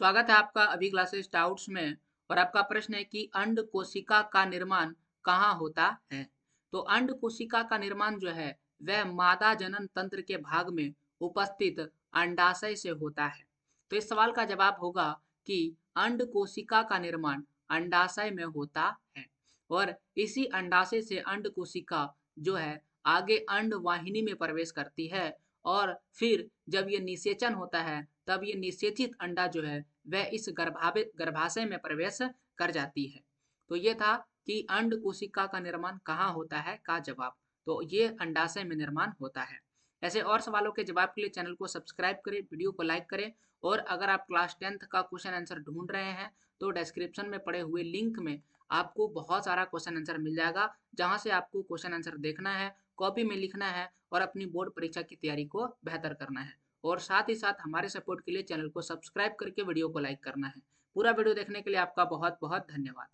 स्वागत है आपका अभी क्लासेस डाउट्स में और आपका प्रश्न है कि अंड कोशिका का निर्माण कहाँ होता है तो अंड कोशिका का निर्माण जो है वह मादा जनन तंत्र के भाग में उपस्थित अंडाशय से होता है तो इस सवाल का जवाब होगा कि अंड कोशिका का निर्माण अंडाशय में होता है और इसी अंडाशय से अंड कोशिका जो है आगे अंड वाहिनी में प्रवेश करती है और फिर जब ये निषेचन होता है तब ये निषेचित अंडा जो है वह इस गर्भावित गर्भाशय में प्रवेश कर जाती है तो ये था कि अंड कोशिका का निर्माण कहाँ होता है का जवाब तो ये अंडाशय में निर्माण होता है ऐसे और सवालों के जवाब के लिए चैनल को सब्सक्राइब करें वीडियो को लाइक करें और अगर आप क्लास टेंथ का क्वेश्चन आंसर ढूंढ रहे हैं तो डिस्क्रिप्शन में पड़े हुए लिंक में आपको बहुत सारा क्वेश्चन आंसर मिल जाएगा जहां से आपको क्वेश्चन आंसर देखना है कॉपी में लिखना है और अपनी बोर्ड परीक्षा की तैयारी को बेहतर करना है और साथ ही साथ हमारे सपोर्ट के लिए चैनल को सब्सक्राइब करके वीडियो को लाइक करना है पूरा वीडियो देखने के लिए आपका बहुत बहुत धन्यवाद